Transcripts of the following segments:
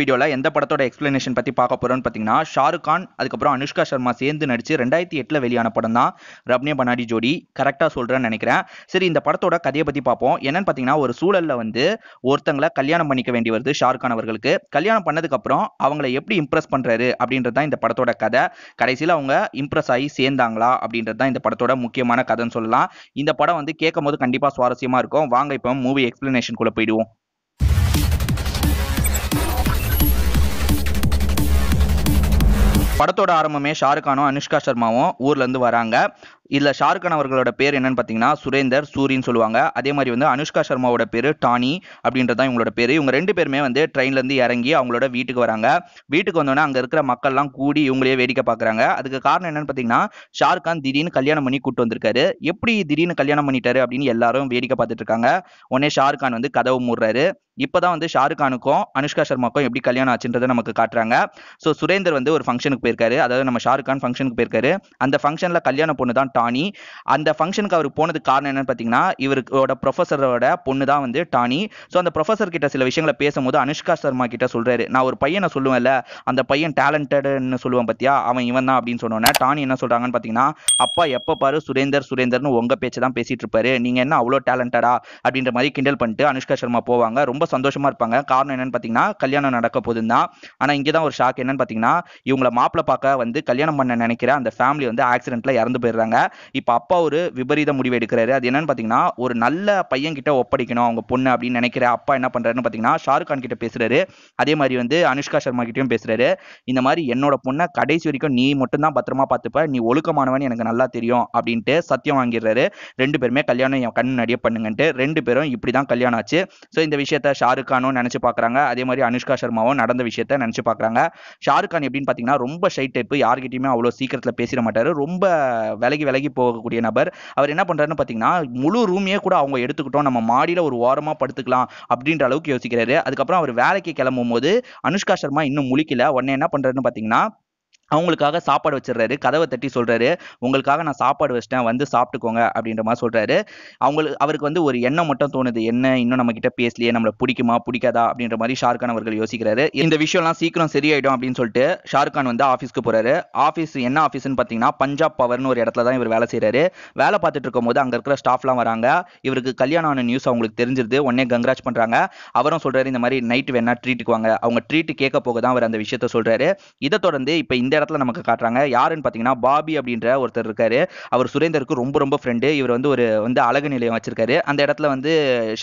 வீடியோவில் எந்த படத்தோட எக்ஸ்பிளனேஷன் பற்றி பார்க்க போகிறோம்னு பார்த்தீங்கன்னா ஷாருக் கான் அதுக்கப்புறம் அனுஷ்கா சர்மா சேர்ந்து நடித்து ரெண்டாயிரத்தி எட்டில் வெளியான படம் தான் ரப்னே பனாடி ஜோடி கரெக்டாக சொல்கிறேன்னு நினைக்கிறேன் சரி இந்த படத்தோட கதையை பற்றி பார்ப்போம் என்னன்னு பார்த்தீங்கன்னா ஒரு சூழலில் வந்து ஒருத்தங்களை கல்யாணம் பண்ணிக்க வேண்டி வருது ஷாருக் கான் அவர்களுக்கு கல்யாணம் பண்ணதுக்கப்புறம் அவங்கள எப்படி இம்ப்ரெஸ் பண்ணுறாரு அப்படின்றது தான் இந்த படத்தோட கதை கடைசியில் அவங்க இம்ப்ரெஸ் ஆகி சேர்ந்தாங்களா அப்படின்றது தான் இந்த படத்தோட முக்கியமான கதைன்னு சொல்லலாம் இந்த படம் வந்து கேட்கும் போது கண்டிப்பாக சுவாரஸ்யமாக இருக்கும் வாங்க இப்போ மூவி எக்ஸ்பிளனேஷன் குள்ளே போயிடுவோம் படத்தோட ஆரம்பமே ஷாருக்கானும் அனுஷ்கா சர்மாவும் ஊர்லேருந்து வராங்க இதுல ஷாருக்கான் அவர்களோட பேர் என்னன்னு பார்த்தீங்கன்னா சுரேந்தர் சூரின்னு சொல்லுவாங்க அதே மாதிரி வந்து அனுஷ்கா சர்மாவோட பேர் டானி அப்படின்றதான் இவங்களோட பேர் இவங்க ரெண்டு பேருமே வந்து ட்ரெயின்லேருந்து இறங்கி அவங்களோட வீட்டுக்கு வராங்க வீட்டுக்கு வந்தோடனே அங்கே இருக்கிற மக்கள்லாம் கூடி இவங்களே வேடிக்கை பார்க்குறாங்க அதுக்கு காரணம் என்னன்னு பார்த்தீங்கன்னா ஷாருக்கான் திடீர்னு கல்யாணம் பண்ணி கூட்டு வந்திருக்காரு எப்படி திடீர்னு கல்யாணம் பண்ணிட்டாரு அப்படின்னு எல்லாரும் வேடிக்கை பார்த்துட்டு இருக்காங்க உடனே ஷாருக்கான் வந்து கதவு மூடுறாரு இப்போதான் வந்து ஷாருக்கானுக்கும் அனுஷ்கா சர்மாக்கும் எப்படி கல்யாணம் ஆச்சுன்றதை நமக்கு காட்டுறாங்க ஸோ சுரேந்தர் வந்து ஒரு ஃபங்க்ஷனுக்கு போயிருக்காரு அதாவது நம்ம ஷாருக்கான் ஃபங்க்ஷனுக்கு போயிருக்காரு அந்த ஃபங்க்ஷனில் கல்யாண பொண்ணு தான் டானி அந்த ஃபங்க்ஷனுக்கு அவர் போனதுக்கு காரணம் என்னன்னு பார்த்தீங்கன்னா இவரோட ப்ரொஃபஸரோட பொண்ணு தான் வந்து டானி ஸோ அந்த ப்ரொஃபஸர் கிட்ட சில விஷயங்களை பேசும்போது அனுஷ்கா சர்மா கிட்ட சொல்றாரு நான் ஒரு பையனை சொல்லுவேன்ல அந்த பையன் டேலண்டட்னு சொல்லுவேன் பார்த்தியா அவன் இவன் தான் அப்படின்னு சொன்னோன்னே டானி என்ன சொல்றாங்கன்னு பார்த்தீங்கன்னா அப்பா எப்போ பாரு சுரேந்தர் சுரேந்தர்னு உங்க பேச்சு தான் பேசிட்டு இருப்பாரு நீங்க என்ன அவ்வளோ டேலண்டடா அப்படின்ற மாதிரி கிண்டல் பண்ணிட்டு அனுஷ்கா சர்மா போவாங்க ரொம்ப சந்தோஷமா இருப்பாங்க காரணம் என்னன்னு பார்த்தீங்கன்னா கல்யாணம் நடக்க போதுன்னா தான் ஆனால் இங்கே தான் ஒரு ஷாக் என்னன்னு பார்த்தீங்கன்னா இவங்களை மாப்பிள்ளை பார்க்க வந்து கல்யாணம் பண்ண நினைக்கிற அந்த ஃபேமிலி வந்து ஆக்சிடென்ட்ல இறந்து போயிடுறாங்க இப்போ அப்பா ஒரு விபரீத முடிவு எடுக்கிறாரு அது என்னன்னு பார்த்தீங்கன்னா ஒரு நல்ல பையன் கிட்ட ஒப்படைக்கணும் அவங்க பொண்ணு அப்படின்னு நினைக்கிற அப்பா என்ன பண்றாருன்னு பார்த்தீங்கன்னா ஷாருக் கான் கிட்ட பேசுறாரு அதே மாதிரி வந்து அனுஷ்கா சர்மா கிட்டயும் பேசுறாரு இந்த மாதிரி என்னோட பொண்ணை கடைசி வரைக்கும் நீ மட்டும் தான் பத்திரமா பார்த்துப்ப நீ ஒழுக்கமானவன் எனக்கு நல்லா தெரியும் அப்படின்ட்டு சத்தியம் வாங்கிடுறாரு ரெண்டு பேருமே கல்யாணம் என் கண்ணு நடிகை பண்ணுங்கன்ட்டு ரெண்டு பேரும் இப்படி தான் கல்யாணம் ஆச்சு ஸோ இந்த விஷயத்த ஷாருக் கானும் நினைச்சு பார்க்குறாங்க அதே மாதிரி அனுஷ்கா சர்மாவும் நடந்த விஷயத்த நினைச்சு பார்க்குறாங்க ஷாருக் கான் எப்படின்னு பார்த்தீங்கன்னா ரொம்ப ஷை டைப் யார்கிட்டயுமே அவ்வளோ சீக்கிரத்தில் பேசிட மாட்டாரு ரொம்ப விலகி விலகி போகக்கூடிய நபர் அவர் என்ன பண்ணுறாருன்னு பார்த்தீங்கன்னா முழு ரூமையே கூட அவங்க எடுத்துக்கிட்டோம் நம்ம மாடியில் ஒரு ஓரமாக படுத்துக்கலாம் அப்படின்ற அளவுக்கு யோசிக்கிறாரு அதுக்கப்புறம் அவர் வேலைக்கு கிளம்பும் போது அனுஷ்கா சர்மா இன்னும் முழிக்கல உடனே என்ன பண்ணுறாருன்னு பார்த்தீங்கன்னா அவங்களுக்காக சாப்பாடு வச்சிடுறாரு கதவை தட்டி சொல்றாரு உங்களுக்காக நான் சாப்பாடு வச்சிட்டேன் வந்து சாப்பிட்டுக்கோங்க அப்படின்ற மாதிரி சொல்றாரு அவங்களுக்கு அவருக்கு வந்து ஒரு எண்ணம் மட்டும் தோணுது என்ன இன்னும் நம்ம கிட்ட பேசலையே நம்மளை பிடிக்குமா பிடிக்காதா அப்படின்ற மாதிரி ஷாருக்கான் அவர்கள் யோசிக்கிறாரு இந்த விஷயம்லாம் சீக்கிரம் சரியாயிடும் அப்படின்னு சொல்லிட்டு ஷாருக்கான் வந்து ஆஃபீஸ்க்கு போறாரு ஆஃபீஸ் என்ன ஆஃபீஸ்னு பார்த்தீங்கன்னா பஞ்சாப் பவர்னு ஒரு இடத்துல தான் இவர் வேலை செய்கிறாரு வேலை பார்த்துட்டு இருக்கும் போது அங்கே இருக்கிற ஸ்டாஃப்லாம் வராங்க இவருக்கு கல்யாணம் ஆன நியூஸ் அவங்களுக்கு தெரிஞ்சிருது உடனே கங்கராஜ் பண்ணுறாங்க அவரும் சொல்றாரு இந்த மாதிரி நைட் வேணா ட்ரீட்டுக்கு வாங்க அவங்க ட்ரீட் கேட்க போக தான் அவர் அந்த விஷயத்த சொல்றாரு இதை தொடர்ந்து இப்போ இந்த இடத்துல நமக்கு காட்டுறாங்க யாருன்னு பார்த்தீங்கன்னா பாபி அப்படின்ற ஒருத்தர் இருக்காரு அவர் சுரேந்தருக்கு ரொம்ப ரொம்ப ஃப்ரெண்டு இவர் வந்து ஒரு வந்து அழகு நிலையம் வச்சிருக்காரு அந்த இடத்துல வந்து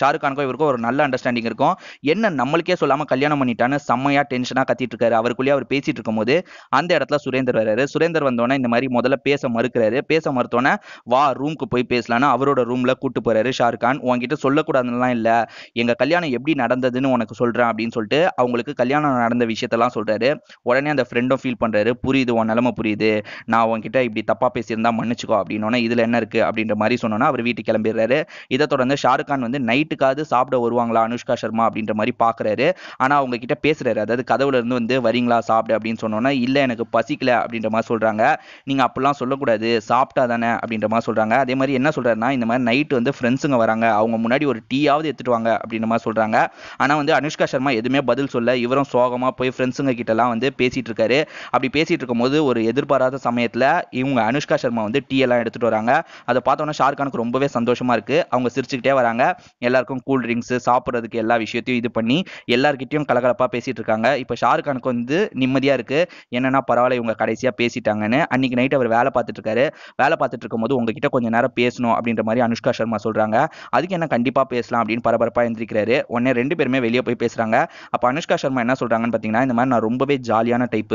ஷாருக் கானுக்கும் இவருக்கும் ஒரு நல்ல அண்டர்ஸ்டாண்டிங் இருக்கும் என்ன நம்மளுக்கே சொல்லாமல் கல்யாணம் பண்ணிட்டான்னு செம்மையா டென்ஷனாக கத்திட்டு இருக்காரு அவருக்குள்ளேயே அவர் பேசிட்டு இருக்கும்போது அந்த இடத்துல சுரேந்தர் வர்றாரு சுரேந்தர் வந்தோடனே இந்த மாதிரி முதல்ல பேச மறுக்கிறாரு பேச மறுத்தோன்னே வா ரூம்க்கு போய் பேசலான்னு அவரோட ரூமில் கூட்டு போறாரு ஷாருக்கான் உங்ககிட்ட சொல்லக்கூடாதுலாம் இல்லை எங்கள் கல்யாணம் எப்படி நடந்ததுன்னு உனக்கு சொல்கிறேன் அப்படின்னு சொல்லிட்டு அவங்களுக்கு கல்யாணம் நடந்த விஷயத்தெல்லாம் சொல்கிறாரு உடனே அந்த ஃப்ரெண்டும் ஃபீல் பண்ணுறாரு புரியுது உன் நிலமை புரியுது நான் உன்கிட்ட இப்படி தப்பா பேசியிருந்தா மன்னிச்சுக்கோ அப்படின்னா இதுல என்ன இருக்கு அப்படின்ற மாதிரி சொன்னா அவர் வீட்டுக்கு கிளம்பிடுறாரு இதை தொடர்ந்து ஷாருக் கான் வந்து நைட்டுக்காவது சாப்பிட வருவாங்களா அனுஷ்கா சர்மா அப்படின்ற மாதிரி பாக்குறாரு ஆனா அவங்க கிட்ட பேசுறாரு அதாவது கதவுல இருந்து வந்து வரீங்களா சாப்பிட அப்படின்னு சொன்னோன்னா இல்ல எனக்கு பசிக்கல அப்படின்ற மாதிரி சொல்றாங்க நீங்க அப்பெல்லாம் சொல்லக்கூடாது சாப்பிட்டா தானே அப்படின்ற மாதிரி சொல்றாங்க அதே மாதிரி என்ன சொல்றாருன்னா இந்த மாதிரி நைட்டு வந்து ஃப்ரெண்ட்ஸுங்க வராங்க அவங்க முன்னாடி ஒரு டீயாவது எடுத்துட்டு வாங்க அப்படின்ற மாதிரி சொல்றாங்க ஆனா வந்து அனுஷ்கா சர்மா எதுவுமே பதில் சொல்ல இவரும் சோகமா போய் ஃப்ரெண்ட்ஸுங்க எல்லாம் வந்து பேசிட்டு இருக்காரு அப்படி பேசி பேசிட்டு இருக்கும்போது ஒரு எதிர்பாராத சமயத்தில் இவங்க அனுஷ்கா சர்மா வந்து டீ எல்லாம் எடுத்துட்டு வராங்க அதை பார்த்தோன்னா ஷாருக்கானுக்கு ரொம்பவே சந்தோஷமா இருக்கு அவங்க சிரிச்சுக்கிட்டே வராங்க எல்லாருக்கும் கூல் ட்ரிங்க்ஸ் சாப்பிட்றதுக்கு எல்லா விஷயத்தையும் இது பண்ணி எல்லாருக்கிட்டையும் கலகலப்பா பேசிட்டு இருக்காங்க இப்போ ஷாருக்கானுக்கு வந்து நிம்மதியா இருக்கு என்னன்னா பரவாயில்ல இவங்க கடைசியா பேசிட்டாங்கன்னு அன்னைக்கு நைட் அவர் வேலை பார்த்துட்டு இருக்காரு வேலை பார்த்துட்டு இருக்கும்போது உங்ககிட்ட கொஞ்சம் நேரம் பேசணும் அப்படின்ற மாதிரி அனுஷ்கா சர்மா சொல்றாங்க அதுக்கு என்ன கண்டிப்பா பேசலாம் அப்படின்னு பரபரப்பா எழுந்திருக்கிறாரு உடனே ரெண்டு பேருமே வெளியே போய் பேசுறாங்க அப்ப அனுஷ்கா சர்மா என்ன சொல்றாங்கன்னு பாத்தீங்கன்னா இந்த மாதிரி நான் ரொம்பவே ஜாலியான டைப்பு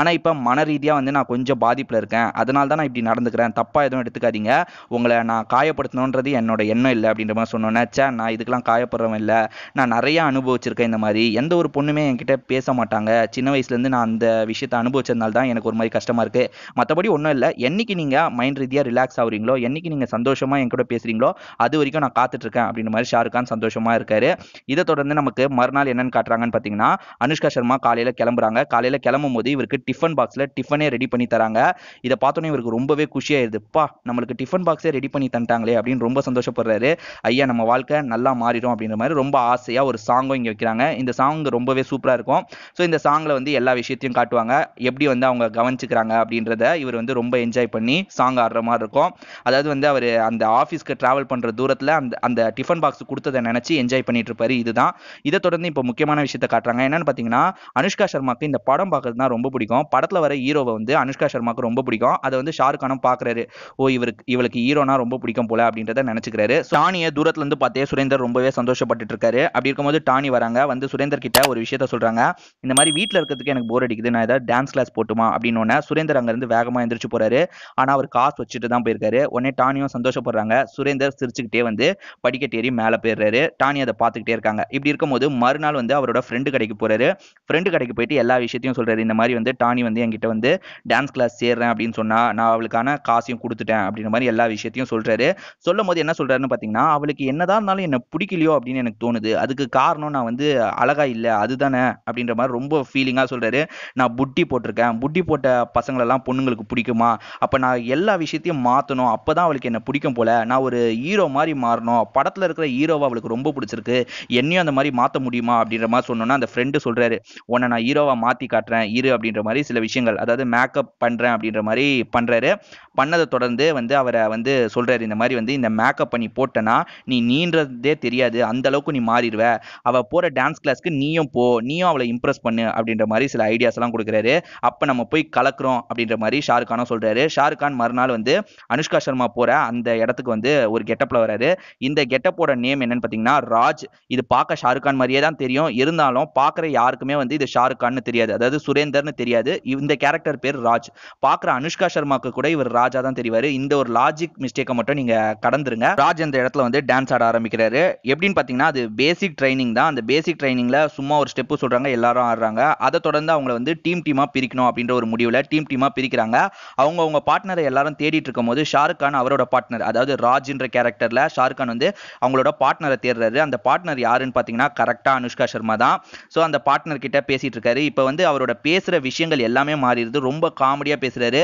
ஆனா இப்ப மன ரீதியாக வந்து நான் கொஞ்சம் பாதிப்பில் இருக்கேன் அதனால தான் நான் இப்படி நடந்துக்கிறேன் தப்பாக எதுவும் எடுத்துக்காதீங்க உங்களை நான் காயப்படுத்தணுன்றது என்னோட எண்ணம் இல்லை அப்படின்ற மாதிரி சொன்னோன்னே சே நான் இதுக்கெல்லாம் காயப்படுறவன் இல்லை நான் நிறையா அனுபவிச்சிருக்கேன் இந்த மாதிரி எந்த ஒரு பொண்ணுமே என்கிட்ட பேச மாட்டாங்க சின்ன வயசுலேருந்து நான் அந்த விஷயத்தை அனுபவிச்சதுனால தான் எனக்கு ஒரு மாதிரி கஷ்டமாக இருக்குது மற்றபடி ஒன்றும் இல்லை என்னைக்கு நீங்கள் மைண்ட் ரீதியாக ரிலாக்ஸ் ஆகுறீங்களோ என்னைக்கு நீங்கள் சந்தோஷமாக என் கூட பேசுகிறீங்களோ அது வரைக்கும் நான் காத்துட்ருக்கேன் அப்படின்ற மாதிரி ஷாருக் கான் சந்தோஷமாக இருக்காரு இதை தொடர்ந்து நமக்கு மறுநாள் என்னென்னு காட்டுறாங்கன்னு பார்த்தீங்கன்னா அனுஷ்கா சர்மா காலையில் கிளம்புறாங்க காலையில் கிளம்பும் போது இவருக்கு டிஃபன் பாக்ஸ் பாக்ஸில் டிஃபனே ரெடி பண்ணி தராங்க இதை பார்த்தோன்னே இவருக்கு ரொம்பவே குஷியாயிருதுப்பா நம்மளுக்கு டிஃபன் பாக்ஸே ரெடி பண்ணி தந்துட்டாங்களே அப்படின்னு ரொம்ப சந்தோஷப்படுறாரு ஐயா நம்ம வாழ்க்கை நல்லா மாறிடும் அப்படின்ற மாதிரி ரொம்ப ஆசையாக ஒரு சாங்கும் இங்கே வைக்கிறாங்க இந்த சாங் ரொம்பவே சூப்பராக இருக்கும் ஸோ இந்த சாங்கில் வந்து எல்லா விஷயத்தையும் காட்டுவாங்க எப்படி வந்து அவங்க கவனிச்சுக்கிறாங்க அப்படின்றத இவர் வந்து ரொம்ப என்ஜாய் பண்ணி சாங் ஆடுற மாதிரி இருக்கும் அதாவது வந்து அவர் அந்த ஆஃபீஸ்க்கு ட்ராவல் பண்ணுற தூரத்தில் அந்த அந்த டிஃபன் பாக்ஸ் கொடுத்ததை நினச்சி என்ஜாய் பண்ணிட்டு இருப்பாரு இதுதான் இதை தொடர்ந்து இப்போ முக்கியமான விஷயத்தை காட்டுறாங்க என்னன்னு பார்த்தீங்கன்னா அனுஷ்கா சர்மாக்கு இந்த படம் தான் ரொம்ப பிடிக்கும் படத்தில் வர ஹீரோவை வந்து அனுஷ்கா சர்மாவுக்கு ரொம்ப பிடிக்கும் அதை வந்து ஷாருக் கானும் பார்க்குறாரு ஓ இவருக்கு இவளுக்கு ஹீரோனா ரொம்ப பிடிக்கும் போல அப்படின்றத நினச்சிக்கிறாரு டானியை தூரத்துல இருந்து பார்த்தே சுரேந்தர் ரொம்பவே சந்தோஷப்பட்டு இருக்காரு அப்படி இருக்கும்போது டானி வராங்க வந்து சுரேந்தர் கிட்ட ஒரு விஷயத்த சொல்றாங்க இந்த மாதிரி வீட்டில் இருக்கிறதுக்கு எனக்கு போர் அடிக்குது நான் ஏதாவது டான்ஸ் கிளாஸ் போட்டுமா அப்படின்னு சுரேந்தர் அங்கேருந்து இருந்து வேகமா எந்திரிச்சு போறாரு ஆனால் அவர் காசு வச்சுட்டு தான் போயிருக்காரு உடனே டானியும் சந்தோஷப்படுறாங்க சுரேந்தர் சிரிச்சுக்கிட்டே வந்து படிக்கட்டேறி மேலே போயிடுறாரு டானி அதை பார்த்துக்கிட்டே இருக்காங்க இப்படி இருக்கும்போது மறுநாள் வந்து அவரோட ஃப்ரெண்டு கடைக்கு போறாரு ஃப்ரெண்டு கடைக்கு போயிட்டு எல்லா விஷயத்தையும் சொல்றாரு இந்த மாதிரி வந்து டானி வந்து என்கிட்ட வந்து டான்ஸ் கிளாஸ் சேர்றேன் அப்படின்னு சொன்னா நான் அவளுக்கான காசையும் கொடுத்துட்டேன் அப்படின்ற மாதிரி எல்லா விஷயத்தையும் சொல்றாரு சொல்லும் போது என்ன சொல்றாருன்னு பாத்தீங்கன்னா அவளுக்கு என்னதான் இருந்தாலும் என்ன பிடிக்கலையோ அப்படின்னு எனக்கு தோணுது அதுக்கு காரணம் நான் வந்து அழகா இல்லை அதுதானே அப்படின்ற மாதிரி ரொம்ப ஃபீலிங்கா சொல்றாரு நான் புட்டி போட்டிருக்கேன் புட்டி போட்ட பசங்களெல்லாம் பொண்ணுங்களுக்கு பிடிக்குமா அப்ப நான் எல்லா விஷயத்தையும் மாத்தணும் அப்பதான் அவளுக்கு என்ன பிடிக்கும் போல நான் ஒரு ஹீரோ மாதிரி மாறணும் படத்துல இருக்கிற ஹீரோவை அவளுக்கு ரொம்ப பிடிச்சிருக்கு என்னையும் அந்த மாதிரி மாத்த முடியுமா அப்படின்ற மாதிரி சொன்னோன்னா அந்த ஃப்ரெண்டு சொல்றாரு உன்னை நான் ஹீரோவா மாத்தி காட்டுறேன் இரு அப்படின்ற மாதிரி சில விஷயம் விஷயங்கள் அதாவது மேக்கப் பண்ணுறேன் அப்படின்ற மாதிரி பண்ணுறாரு பண்ணதை தொடர்ந்து வந்து அவரை வந்து சொல்கிறாரு இந்த மாதிரி வந்து இந்த மேக்கப் பண்ணி போட்டனா நீ நீன்றதே தெரியாது அந்த அளவுக்கு நீ மாறிடுவ அவள் போகிற டான்ஸ் கிளாஸ்க்கு நீயும் போ நீயும் அவளை இம்ப்ரெஸ் பண்ணு அப்படின்ற மாதிரி சில ஐடியாஸ் எல்லாம் கொடுக்குறாரு அப்போ நம்ம போய் கலக்கிறோம் அப்படின்ற மாதிரி ஷாருக் கானும் சொல்கிறாரு ஷாருக் கான் மறுநாள் வந்து அனுஷ்கா சர்மா போகிற அந்த இடத்துக்கு வந்து ஒரு கெட்டப்பில் வராரு இந்த கெட்டப்போட நேம் என்னன்னு பார்த்தீங்கன்னா ராஜ் இது பார்க்க ஷாருக் கான் மாதிரியே தான் தெரியும் இருந்தாலும் பார்க்குற யாருக்குமே வந்து இது ஷாருக் கான்னு தெரியாது அதாவது சுரேந்தர்னு தெரியாது இந்த இந்த கேரக்டர் பேர் ராஜ் பாக்குற அனுஷ்கா சர்மாக்கு கூட இவர் ராஜா தான் தெரிவாரு இந்த ஒரு லாஜிக் மிஸ்டேக்கை மட்டும் நீங்க கடந்துருங்க ராஜ் அந்த இடத்துல வந்து டான்ஸ் ஆட ஆரம்பிக்கிறாரு எப்படின்னு பாத்தீங்கன்னா அது பேசிக் ட்ரைனிங் தான் அந்த பேசிக் ட்ரைனிங்ல சும்மா ஒரு ஸ்டெப்பு சொல்றாங்க எல்லாரும் ஆடுறாங்க அதை தொடர்ந்து அவங்களை வந்து டீம் டீமா பிரிக்கணும் அப்படின்ற ஒரு முடிவுல டீம் டீமா பிரிக்கிறாங்க அவங்க அவங்க பார்ட்னரை எல்லாரும் தேடிட்டு இருக்கும் போது ஷாருக் கான் அவரோட பார்ட்னர் அதாவது ராஜ்ன்ற கேரக்டர்ல ஷாருக் கான் வந்து அவங்களோட பார்ட்னரை தேடுறாரு அந்த பார்ட்னர் யாருன்னு பாத்தீங்கன்னா கரெக்டா அனுஷ்கா சர்மா தான் ஸோ அந்த பார்ட்னர் கிட்ட பேசிட்டு இருக்காரு இப்போ வந்து அவரோட பேசுற விஷயங்கள் எல்லாமே எல்லாமே மாறிடுது ரொம்ப காமெடியாக பேசுகிறாரு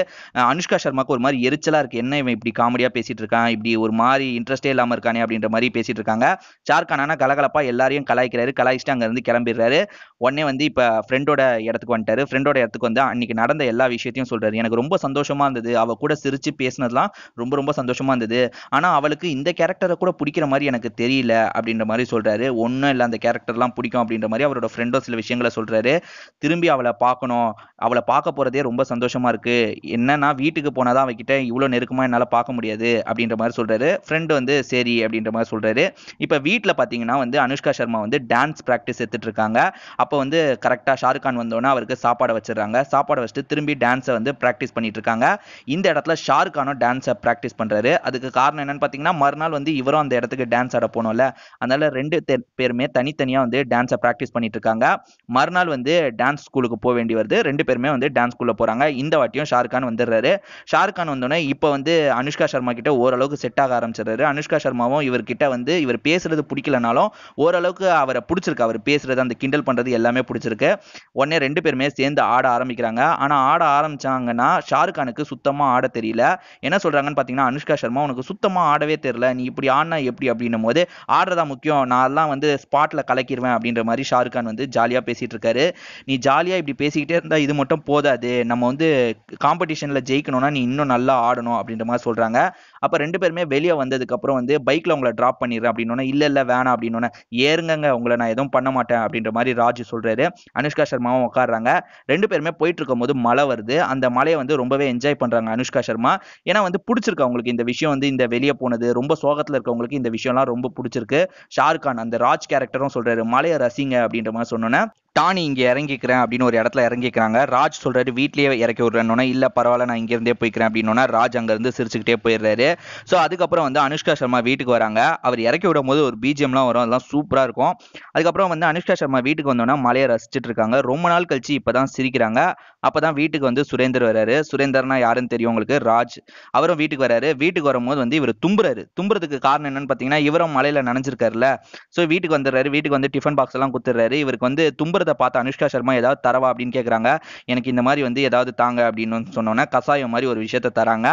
அனுஷ்கா சர்மாக்கு ஒரு மாதிரி எரிச்சலாக இருக்குது என்ன இவன் இப்படி காமெடியாக பேசிகிட்டு இருக்கான் இப்படி ஒரு மாதிரி இன்ட்ரெஸ்டே இல்லாமல் இருக்கானே அப்படின்ற மாதிரி பேசிகிட்டு இருக்காங்க ஷார்கான் கலகலப்பாக எல்லாரையும் கலாய்க்கிறாரு கலாய்ச்சிட்டு அங்கேருந்து கிளம்பிடுறாரு உடனே வந்து இப்போ ஃப்ரெண்டோட இடத்துக்கு வந்துட்டாரு ஃப்ரெண்டோட இடத்துக்கு வந்து அன்னைக்கு நடந்த எல்லா விஷயத்தையும் சொல்கிறாரு எனக்கு ரொம்ப சந்தோஷமாக இருந்தது அவள் கூட சிரித்து பேசினதுலாம் ரொம்ப ரொம்ப சந்தோஷமாக இருந்தது ஆனால் அவளுக்கு இந்த கேரக்டரை கூட பிடிக்கிற மாதிரி எனக்கு தெரியல அப்படின்ற மாதிரி சொல்கிறாரு ஒன்றும் இல்லை அந்த கேரக்டர்லாம் பிடிக்கும் அப்படின்ற மாதிரி அவரோட ஃப்ரெண்டோ சில விஷயங்களை சொல்கிறாரு திரும்பி அவளை பார்க்கணும் அவளை பார்க்க போறதே ரொம்ப சந்தோஷமா இருக்கு என்னன்னா வீட்டுக்கு போனாதான் அவகிட்ட இவ்வளவு நெருக்கமா என்னால பார்க்க முடியாது அப்படின்ற மாதிரி சொல்றாரு ஃப்ரெண்டு வந்து சரி அப்படின்ற மாதிரி சொல்றாரு இப்ப வீட்டுல பாத்தீங்கன்னா வந்து அனுஷ்கா சர்மா வந்து டான்ஸ் ப்ராக்டிஸ் எடுத்துட்டு இருக்காங்க அப்ப வந்து கரெக்டா ஷாருக்கான் வந்தோடனே அவருக்கு சாப்பாடை வச்சிடறாங்க சாப்பாடை வச்சுட்டு திரும்பி டான்ஸை வந்து ப்ராக்டிஸ் பண்ணிட்டு இருக்காங்க இந்த இடத்துல கானும் டான்ஸை ப்ராக்டிஸ் பண்றாரு அதுக்கு காரணம் என்னன்னு பாத்தீங்கன்னா மறுநாள் வந்து இவரும் அந்த இடத்துக்கு டான்ஸ் ஆட போனோம்ல அதனால ரெண்டு பேருமே தனித்தனியா வந்து டான்ஸை ப்ராக்டிஸ் பண்ணிட்டு இருக்காங்க மறுநாள் வந்து டான்ஸ் ஸ்கூலுக்கு போக வேண்டி வருது ரெண்டு பேருமே வந்து வந்து டான்ஸ்குள்ளே போகிறாங்க இந்த வாட்டியும் ஷாருக்கான் வந்துடுறாரு ஷாருக்கான் வந்தோடனே இப்போ வந்து அனுஷ்கா சர்மா கிட்ட ஓரளவுக்கு செட் ஆக ஆரம்பிச்சிடுறாரு அனுஷ்கா சர்மாவும் இவர்கிட்ட வந்து இவர் பேசுறது பிடிக்கலனாலும் ஓரளவுக்கு அவரை பிடிச்சிருக்கு அவர் பேசுறது அந்த கிண்டல் பண்ணுறது எல்லாமே பிடிச்சிருக்கு உடனே ரெண்டு பேருமே சேர்ந்து ஆட ஆரம்பிக்கிறாங்க ஆனால் ஆட ஆரம்பிச்சாங்கன்னா ஷாருக்கானுக்கு சுத்தமாக ஆட தெரியல என்ன சொல்கிறாங்கன்னு பார்த்தீங்கன்னா அனுஷ்கா சர்மா உனக்கு சுத்தமாக ஆடவே தெரியல நீ இப்படி ஆடினா எப்படி அப்படின்னும் போது ஆடுறதா முக்கியம் நான் எல்லாம் வந்து ஸ்பாட்டில் கலக்கிடுவேன் அப்படின்ற மாதிரி ஷாருக்கான் வந்து ஜாலியாக பேசிகிட்டு இருக்காரு நீ ஜாலியாக இப்படி பேசிக்கிட்டே இருந்தால் இது மட்டும் போ போதாது நம்ம வந்து காம்படிஷன்ல ஜெயிக்கணும்னா நீ இன்னும் நல்லா ஆடணும் அப்படின்ற மாதிரி சொல்றாங்க அப்ப ரெண்டு பேருமே வெளியே வந்ததுக்கு அப்புறம் வந்து பைக்ல உங்களை டிராப் பண்ணிடுறேன் அப்படின்னு இல்ல இல்ல வேணாம் அப்படின்னு ஏறுங்க உங்களை நான் எதுவும் பண்ண மாட்டேன் அப்படின்ற மாதிரி ராஜ் சொல்றாரு அனுஷ்கா சர்மாவும் உட்காடுறாங்க ரெண்டு பேருமே போயிட்டு இருக்கும் போது மழை வருது அந்த மலையை வந்து ரொம்பவே என்ஜாய் பண்றாங்க அனுஷ்கா சர்மா ஏன்னா வந்து பிடிச்சிருக்கு அவங்களுக்கு இந்த விஷயம் வந்து இந்த வெளியே போனது ரொம்ப சோகத்துல இருக்கவங்களுக்கு இந்த விஷயம்லாம் ரொம்ப பிடிச்சிருக்கு ஷாருக் அந்த ராஜ் கேரக்டரும் சொல்றாரு மலையை ரசிங்க அப்படின்ற மாதிரி சொன்னோன்னே டானி இங்கே இறங்கிக்கிறேன் அப்படின்னு ஒரு இடத்துல இறங்கிக்கிறாங்க ராஜ் சொல்கிறாரு வீட்லேயே இறக்கி விட்றேன்னு இல்லை பரவாயில்ல நான் இங்கேருந்தே போய்க்கிறேன் அப்படின்னா ராஜ் அங்கேருந்து சிரிச்சுக்கிட்டே போயிடுறாரு ஸோ அதுக்கப்புறம் வந்து அனுஷ்கா சர்மா வீட்டுக்கு வராங்க அவர் இறக்கி விடும் போது ஒரு பிஜிஎம்லாம் வரும் அதெல்லாம் சூப்பராக இருக்கும் அதுக்கப்புறம் வந்து அனுஷ்கா சர்மா வீட்டுக்கு வந்தோன்னா மலையை ரசிச்சுட்டு இருக்காங்க ரொம்ப நாள் கழிச்சு இப்போ தான் சிரிக்கிறாங்க அப்பதான் வீட்டுக்கு வந்து சுரேந்தர் வராரு சுரேந்தர்னா யாருன்னு தெரியும் உங்களுக்கு ராஜ் அவரும் வீட்டுக்கு வராரு வீட்டுக்கு வரும்போது வந்து இவர் தும்புறாரு தும்புறதுக்கு காரணம் என்னன்னு பாத்தீங்கன்னா இவரும் மலையில நனைஞ்சிருக்காருல சோ வீட்டுக்கு வந்துடுறாரு வீட்டுக்கு வந்து டிஃபன் பாக்ஸ் எல்லாம் குத்துறாரு இவருக்கு வந்து தும்புறத பார்த்து அனுஷ்கா சர்மா ஏதாவது தரவா அப்படின்னு கேக்குறாங்க எனக்கு இந்த மாதிரி வந்து ஏதாவது தாங்க அப்படின்னு சொன்னோன்னா கசாயம் மாதிரி ஒரு விஷயத்த தராங்க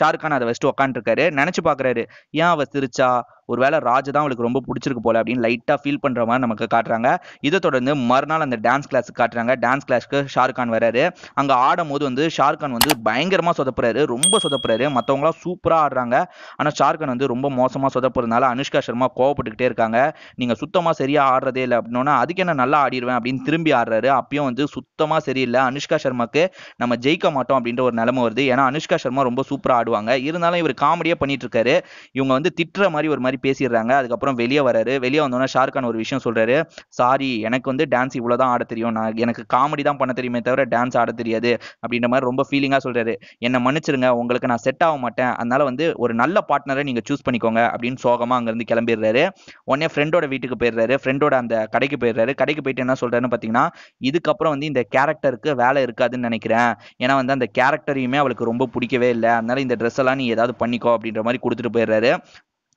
ஷாருக் கான் அதை வச்சுட்டு உட்காந்துருக்காரு நினைச்சு பாக்குறாரு ஏன் அவ சிரிச்சா ஒருவேளை ராஜ் தான் அவளுக்கு ரொம்ப பிடிச்சிருக்கு போல அப்படின்னு லைட்டாக ஃபீல் பண்ணுற மாதிரி நமக்கு காட்டுறாங்க இதை தொடர்ந்து மறுநாள் அந்த டான்ஸ் கிளாஸுக்கு காட்டுறாங்க டான்ஸ் கிளாஸ்க்கு ஷாருக்கான் வராரு அங்கே ஆடும் போது வந்து ஷாருக்கான் வந்து பயங்கரமாக சொதப்புறாரு ரொம்ப சொதப்புறாரு மற்றவங்களாம் சூப்பராக ஆடுறாங்க ஆனால் ஷாருக்கான் வந்து ரொம்ப மோசமாக சொதப்புறதுனால அனுஷ்கா சர்மா கோவப்பட்டுக்கிட்டே இருக்காங்க நீங்கள் சுத்தமாக சரியாக ஆடுறதே இல்லை அப்படின்னா அதுக்கு என்ன நல்லா ஆடிடுவேன் அப்படின்னு திரும்பி ஆடுறாரு அப்பயும் வந்து சுத்தமாக சரியில்லை அனுஷ்கா சர்மாக்கு நம்ம ஜெயிக்க மாட்டோம் அப்படின்ற ஒரு நிலைமை வருது ஏன்னா அனுஷ்கா சர்மா ரொம்ப சூப்பராக ஆடுவாங்க இருந்தாலும் இவர் காமெடியாக பண்ணிட்டு இருக்காரு இவங்க வந்து திட்டுற மாதிரி ஒரு மாதிரி மாதிரி பேசிடுறாங்க அதுக்கப்புறம் வெளியே வராரு வெளியே வந்தோன்னா ஷாருக் ஒரு விஷயம் சொல்றாரு சாரி எனக்கு வந்து டான்ஸ் இவ்வளோதான் ஆட தெரியும் நான் எனக்கு காமெடி தான் பண்ண தெரியுமே தவிர டான்ஸ் ஆட தெரியாது அப்படின்ற மாதிரி ரொம்ப ஃபீலிங்காக சொல்றாரு என்னை மன்னிச்சிருங்க உங்களுக்கு நான் செட் ஆக மாட்டேன் அதனால வந்து ஒரு நல்ல பார்ட்னரை நீங்க சூஸ் பண்ணிக்கோங்க அப்படின்னு சோகமாக அங்கேருந்து கிளம்பிடுறாரு உடனே ஃப்ரெண்டோட வீட்டுக்கு போயிடுறாரு ஃப்ரெண்டோட அந்த கடைக்கு போயிடுறாரு கடைக்கு போயிட்டு என்ன சொல்றாருன்னு பார்த்தீங்கன்னா இதுக்கப்புறம் வந்து இந்த கேரக்டருக்கு வேலை இருக்காதுன்னு நினைக்கிறேன் ஏன்னா வந்து அந்த கேரக்டரையுமே அவளுக்கு ரொம்ப பிடிக்கவே இல்லை அதனால இந்த ட்ரெஸ் எல்லாம் நீ ஏதாவது பண்ணிக்கோ அப்படின்ற மாதிரி கொடுத்துட்டு போயிடுறாரு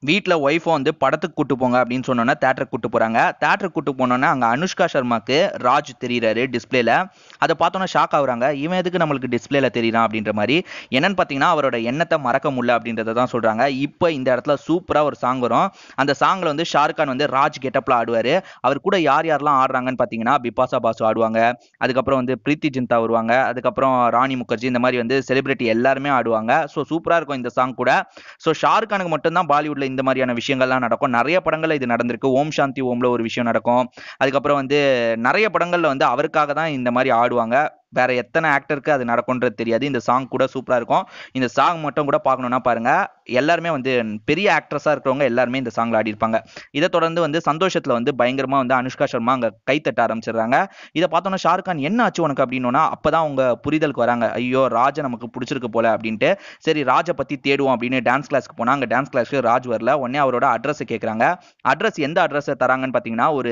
வீட்டில் ஒய்ஃபை வந்து படத்துக்கு கூட்டு போங்க அப்படின்னு சொன்னோன்னா தேட்டருக்கு கூட்டு போகிறாங்க தேட்டருக்கு கூட்டு போனோன்னா அங்கே அனுஷ்கா சர்மாக்கு ராஜ் தெரிகிறாரு டிஸ்பிளேல அதை பார்த்தோன்னா ஷாக் ஆகுறாங்க இவன் எதுக்கு நம்மளுக்கு டிஸ்பிளேல தெரியுறான் அப்படின்ற மாதிரி என்னன்னு பார்த்தீங்கன்னா அவரோட எண்ணத்தை மறக்க முடியல அப்படின்றத தான் சொல்கிறாங்க இப்போ இந்த இடத்துல சூப்பராக ஒரு சாங் வரும் அந்த சாங்கில் வந்து ஷாருக் வந்து ராஜ் கெட்டப்பில் ஆடுவார் அவர் கூட யார் யாரெல்லாம் ஆடுறாங்கன்னு பார்த்தீங்கன்னா பிபாசா பாசு ஆடுவாங்க அதுக்கப்புறம் வந்து பிரீத்தி ஜிந்தா வருவாங்க அதுக்கப்புறம் ராணி முகர்ஜி இந்த மாதிரி வந்து செலிபிரிட்டி எல்லாருமே ஆடுவாங்க ஸோ சூப்பராக இருக்கும் இந்த சாங் கூட ஸோ ஷாருக் கானுக்கு மட்டும்தான் பாலிவுட்ல இந்த மாதிரியான விஷயங்கள்லாம் நடக்கும் நிறைய படங்களில் இது நடந்திருக்கு ஓம் சாந்தி ஓம்ல ஒரு விஷயம் நடக்கும் அதுக்கப்புறம் வந்து நிறைய படங்களில் வந்து அவருக்காக தான் இந்த மாதிரி ஆடுவாங்க வேற எத்தனை ஆக்டருக்கு அது நடக்கும்ன்றது தெரியாது இந்த சாங் கூட சூப்பரா இருக்கும் இந்த சாங் மட்டும் கூட பார்க்கணும்னா பாருங்க எல்லாருமே வந்து பெரிய ஆக்ட்ரஸா இருக்கிறவங்க எல்லாருமே இந்த சாங்ல ஆடி இருப்பாங்க இதை தொடர்ந்து வந்து சந்தோஷத்துல வந்து பயங்கரமா வந்து அனுஷ்கா சர்மா அங்க கைத்தட்ட ஆரம்பிச்சிடுறாங்க இதை பார்த்தோன்னா ஷாருக்கான் என்ன ஆச்சு உனக்கு அப்படின்னா அப்பதான் அவங்க புரிதலுக்கு வராங்க ஐயோ ராஜ நமக்கு பிடிச்சிருக்கு போல அப்படின்ட்டு சரி ராஜை பத்தி தேடுவோம் அப்படின்னு டான்ஸ் கிளாஸ்க்கு போனா அங்க டான்ஸ் கிளாஸ்க்கு ராஜ் வரல உடனே அவரோட அட்ரஸ் கேட்குறாங்க அட்ரஸ் எந்த அட்ரஸ் தராங்கன்னு பாத்தீங்கன்னா ஒரு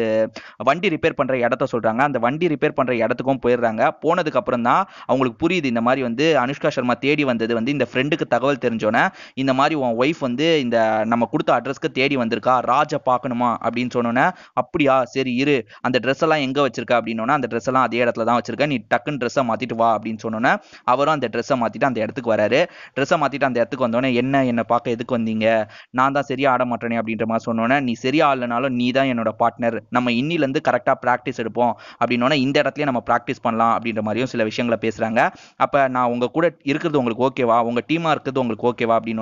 வண்டி ரிப்பேர் பண்ற இடத்த சொல்றாங்க அந்த வண்டி ரிப்பேர் பண்ற இடத்துக்கும் போயிடுறாங்க போனது வந்ததுக்கு அப்புறம் தான் அவங்களுக்கு புரியுது இந்த மாதிரி வந்து அனுஷ்கா சர்மா தேடி வந்தது வந்து இந்த ஃப்ரெண்டுக்கு தகவல் தெரிஞ்சோன்னே இந்த மாதிரி உன் ஒய்ஃப் வந்து இந்த நம்ம கொடுத்த அட்ரஸ்க்கு தேடி வந்திருக்கா ராஜை பார்க்கணுமா அப்படின்னு சொன்னோன்னே அப்படியா சரி இரு அந்த ட்ரெஸ் எல்லாம் எங்கே வச்சிருக்க அப்படின்னா அந்த ட்ரெஸ் எல்லாம் அதே இடத்துல தான் வச்சிருக்கேன் நீ டக்குன்னு ட்ரெஸ்ஸை மாற்றிட்டு வா அப்படின்னு சொன்னோன்னே அவரும் அந்த ட்ரெஸ்ஸை மாற்றிட்டு அந்த இடத்துக்கு வராரு ட்ரெஸ்ஸை மாற்றிட்டு அந்த இடத்துக்கு வந்தோடனே என்ன என்னை பார்க்க எதுக்கு வந்தீங்க நான் தான் சரியா ஆட மாட்டேனே அப்படின்ற மாதிரி சொன்னோன்னே நீ சரியா ஆடலனாலும் நீ தான் என்னோட பார்ட்னர் நம்ம இன்னிலேருந்து கரெக்டாக ப்ராக்டிஸ் எடுப்போம் அப்படின்னோன்னா இந்த இடத்துல நம்ம ப்ராக்டிஸ் பண்ணலாம் அப்படின்ற மாதிரி மாதிரியும் சில விஷயங்களை பேசுறாங்க அப்போ நான் உங்க கூட இருக்கிறது உங்களுக்கு ஓகேவா உங்க டீமாக இருக்கிறது உங்களுக்கு ஓகேவா அப்படின்னு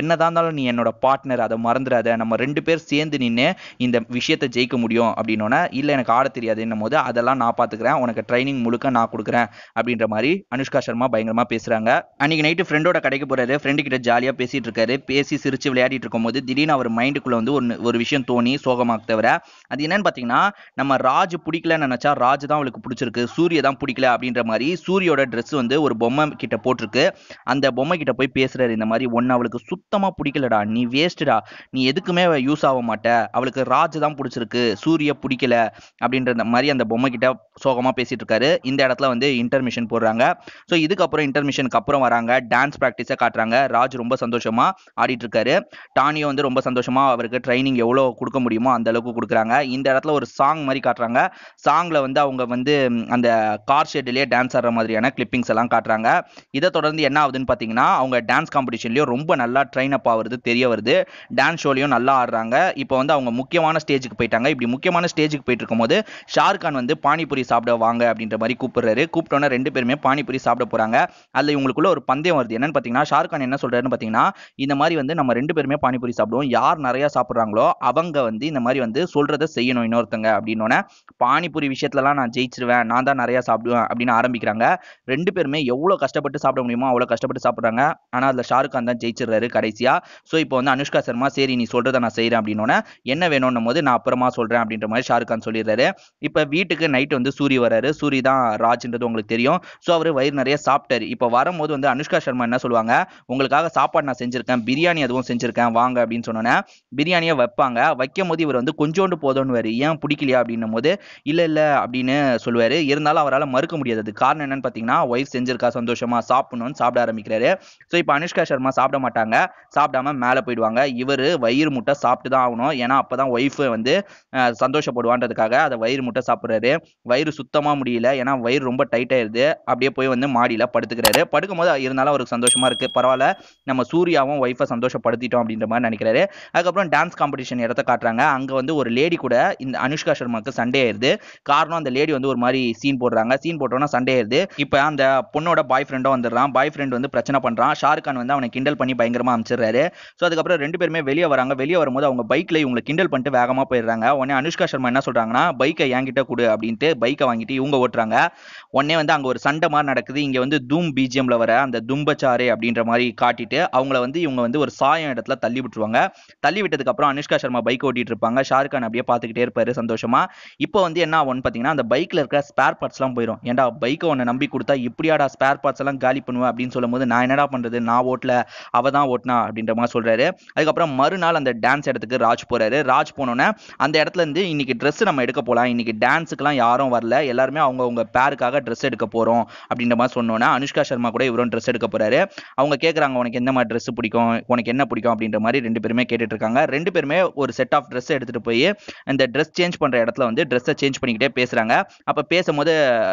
என்னதான் இருந்தாலும் நீ என்னோட பார்ட்னர் அதை மறந்துடாத நம்ம ரெண்டு பேர் சேர்ந்து நின்று இந்த விஷயத்தை ஜெயிக்க முடியும் அப்படின்னு இல்லை எனக்கு ஆட தெரியாது போது அதெல்லாம் நான் பாத்துக்கிறேன் உனக்கு ட்ரைனிங் முழுக்க நான் கொடுக்குறேன் அப்படின்ற மாதிரி அனுஷ்கா சர்மா பயங்கரமாக பேசுகிறாங்க அன்னைக்கு நைட்டு ஃப்ரெண்டோட கடைக்கு போறாரு ஃப்ரெண்டு கிட்ட ஜாலியாக பேசிட்டு இருக்காரு பேசி சிரித்து விளையாடிட்டு இருக்கும் போது திடீர்னு அவர் மைண்டுக்குள்ள வந்து ஒரு ஒரு விஷயம் தோணி சோகமாக தவிர அது என்னன்னு பார்த்தீங்கன்னா நம்ம ராஜ் பிடிக்கலன்னு நினச்சா ராஜ் தான் அவளுக்கு பிடிச்சிருக்கு சூரிய தான் பிடிக்கல அப்படின்ற அப்படின்ற மாதிரி சூரியோட ட்ரெஸ் வந்து ஒரு பொம்மை கிட்ட போட்டிருக்கு அந்த பொம்மை கிட்ட போய் பேசுறாரு இந்த மாதிரி ஒன்று அவளுக்கு சுத்தமாக பிடிக்கலடா நீ வேஸ்ட்டுடா நீ எதுக்குமே யூஸ் ஆக மாட்ட அவளுக்கு ராஜ் தான் பிடிச்சிருக்கு சூரிய பிடிக்கல அப்படின்ற மாதிரி அந்த பொம்மை கிட்ட சோகமாக பேசிட்டு இருக்காரு இந்த இடத்துல வந்து இன்டர்மிஷன் போடுறாங்க ஸோ இதுக்கப்புறம் இன்டர்மிஷனுக்கு அப்புறம் வராங்க டான்ஸ் ப்ராக்டிஸை காட்டுறாங்க ராஜ் ரொம்ப சந்தோஷமா ஆடிட்டு இருக்காரு டானியோ வந்து ரொம்ப சந்தோஷமா அவருக்கு ட்ரைனிங் எவ்வளோ கொடுக்க முடியுமோ அந்த அளவுக்கு கொடுக்குறாங்க இந்த இடத்துல ஒரு சாங் மாதிரி காட்டுறாங்க சாங்ல வந்து அவங்க வந்து அந்த கார் ஷெட்லேயே டான்ஸ் ஆடுற மாதிரியான கிளிப்பிங்ஸ் எல்லாம் காட்டுறாங்க இதை தொடர்ந்து என்ன ஆகுதுன்னு பார்த்தீங்கன்னா அவங்க டான்ஸ் காம்படிஷன்லேயும் ரொம்ப நல்லா ட்ரெயின் அப் ஆகுறது தெரிய வருது டான்ஸ் ஷோலையும் நல்லா ஆடுறாங்க இப்போ வந்து அவங்க முக்கியமான ஸ்டேஜுக்கு போயிட்டாங்க இப்படி முக்கியமான ஸ்டேஜுக்கு போயிட்டு இருக்கும்போது ஷாருக்கான் வந்து பானிபூரி சாப்பிட வாங்க அப்படின்ற மாதிரி கூப்பிடுறாரு கூப்பிட்டோன்னே ரெண்டு பேருமே பானிபூரி சாப்பிட போகிறாங்க அதில் இவங்களுக்குள்ள ஒரு பந்தயம் வருது என்னன்னு பார்த்தீங்கன்னா ஷாருக்கான் என்ன சொல்கிறாருன்னு பார்த்தீங்கன்னா இந்த மாதிரி வந்து நம்ம ரெண்டு பேருமே பானிபூரி சாப்பிடுவோம் யார் நிறையா சாப்பிட்றாங்களோ அவங்க வந்து இந்த மாதிரி வந்து சொல்கிறத செய்யணும் இன்னொருத்தங்க அப்படின்னோடனே பானிபூரி விஷயத்துலலாம் நான் ஜெயிச்சிருவேன் நான் தான் நிறையா சாப்பிடுவேன் அப்படின்னு அப்படின்னு ஆரம்பிக்கிறாங்க ரெண்டு பேருமே எவ்வளோ கஷ்டப்பட்டு சாப்பிட முடியுமோ அவ்வளோ கஷ்டப்பட்டு சாப்பிட்றாங்க ஆனால் அதில் ஷாருக் கான் தான் ஜெயிச்சிடுறாரு கடைசியாக ஸோ இப்போ வந்து அனுஷ்கா சர்மா சரி நீ சொல்கிறத நான் செய்கிறேன் அப்படின்னோடனே என்ன வேணும்னும் போது நான் அப்புறமா சொல்கிறேன் அப்படின்ற மாதிரி ஷாருக் கான் சொல்லிடுறாரு இப்போ வீட்டுக்கு நைட் வந்து சூரி வராரு சூரி தான் ராஜ்ன்றது உங்களுக்கு தெரியும் ஸோ அவர் வயிறு நிறைய சாப்பிட்டாரு இப்போ வரும்போது வந்து அனுஷ்கா சர்மா என்ன சொல்லுவாங்க உங்களுக்காக சாப்பாடு நான் செஞ்சுருக்கேன் பிரியாணி அதுவும் செஞ்சுருக்கேன் வாங்க அப்படின்னு சொன்னோன்னே பிரியாணியை வைப்பாங்க வைக்கும் போது இவர் வந்து கொஞ்சோண்டு போதும்னு ஏன் பிடிக்கலையா அப்படின்னும் போது இல்லை இல்லை அப்படின்னு சொல்லுவார் இருந்தாலும் அவரால் மறுக்க முடியாது முடியாது அது காரணம் என்னன்னு பார்த்தீங்கன்னா ஒய்ஃப் செஞ்சிருக்கா சந்தோஷமா சாப்பிடணும்னு சாப்பிட ஆரம்பிக்கிறாரு ஸோ இப்போ அனுஷ்கா சர்மா சாப்பிட மாட்டாங்க சாப்பிடாம மேலே போயிடுவாங்க இவர் வயிறு முட்டை சாப்பிட்டு தான் ஆகணும் ஏன்னா அப்போ தான் ஒய்ஃப் வந்து சந்தோஷப்படுவான்றதுக்காக அதை வயிறு முட்டை சாப்பிட்றாரு வயிறு சுத்தமாக முடியல ஏன்னா வயிறு ரொம்ப டைட் ஆயிருது அப்படியே போய் வந்து மாடியில் படுத்துக்கிறாரு படுக்கும் போது இருந்தாலும் அவருக்கு சந்தோஷமா இருக்கு பரவாயில்ல நம்ம சூர்யாவும் ஒய்ஃபை சந்தோஷப்படுத்திட்டோம் அப்படின்ற மாதிரி நினைக்கிறாரு அதுக்கப்புறம் டான்ஸ் காம்படிஷன் இடத்த காட்டுறாங்க அங்கே வந்து ஒரு லேடி கூட இந்த அனுஷ்கா சர்மாவுக்கு சண்டே ஆயிருது காரணம் அந்த லேடி வந்து ஒரு மாதிரி சீன் போடுறாங்க சீன் போட்டோன்னா பயங்கரமான சண்டே ஆயிருது இப்போ அந்த பொண்ணோட பாய் ஃப்ரெண்டும் வந்துடுறான் பாய் ஃப்ரெண்ட் வந்து பிரச்சனை பண்ணுறான் ஷாருக் கான் வந்து அவனை கிண்டல் பண்ணி பயங்கரமாக அமைச்சிடுறாரு ஸோ அதுக்கப்புறம் ரெண்டு பேருமே வெளியே வராங்க வெளியே வரும்போது அவங்க பைக்கில் இவங்களை கிண்டல் பண்ணிட்டு வேகமாக போயிடுறாங்க உடனே அனுஷ்கா சர்மா என்ன சொல்கிறாங்கன்னா பைக்கை என்கிட்ட கொடு அப்படின்ட்டு பைக்கை வாங்கிட்டு இவங்க ஓட்டுறாங்க உடனே வந்து அங்கே ஒரு சண்டை மாதிரி நடக்குது இங்கே வந்து தூம் பிஜிஎம்ல வர அந்த தும்பச்சாரு அப்படின்ற மாதிரி காட்டிட்டு அவங்கள வந்து இவங்க வந்து ஒரு சாயம் இடத்துல தள்ளி விட்டுருவாங்க தள்ளி விட்டதுக்கு அப்புறம் அனுஷ்கா சர்மா பைக் ஓட்டிட்டு இருப்பாங்க ஷாருக் கான் அப்படியே பார்த்துக்கிட்டே இருப்பாரு சந்தோஷமா இப்போ வந்து என்ன ஆகும்னு பார்த்தீங்கன்னா அந்த பைக்ல இருக்கிற ஸ்பேர் பார்ட்ஸ்லாம் போயிடும் ஏன்டா பைக்கை உன்னை நம்பி கொடுத்தா இப்படியாடா ஸ்பேர் பார்ட்ஸ் எல்லாம் காலி பண்ணுவேன் அப்படின்னு சொல்லும் போது நான் என்னடா பண்றது நான் ஓட்டல அவ தான் ஓட்டினா அப்படின்ற மாதிரி சொல்றாரு அதுக்கப்புறம் மறுநாள் அந்த டான்ஸ் இடத்துக்கு ராஜ் போறாரு ராஜ் போனோன்னே அந்த இடத்துல இருந்து இன்னைக்கு ட்ரெஸ் நம்ம எடுக்க போகலாம் இன்னைக்கு டான்ஸுக்குலாம் யாரும் வரல எல்லாருமே அவங்க அவங்க பேருக்காக ட்ரெஸ் எடுக்க போறோம் அப்படின்ற மாதிரி சொன்னோன்னே அனுஷ்கா சர்மா கூட இவரும் ட்ரெஸ் எடுக்க போறாரு அவங்க கேட்குறாங்க உனக்கு எந்த மாதிரி ட்ரெஸ் பிடிக்கும் உனக்கு என்ன பிடிக்கும் அப்படின்ற மாதிரி ரெண்டு பேருமே கேட்டுட்டு இருக்காங்க ரெண்டு பேருமே ஒரு செட் ஆஃப் ட்ரெஸ் எடுத்துட்டு போய் அந்த ட்ரெஸ் சேஞ்ச் பண்ற இடத்துல வந்து ட்ரெஸ்ஸை சேஞ்ச் பண்ணிக்கிட்டே பேசுறாங்க அப்போ பேசும்போது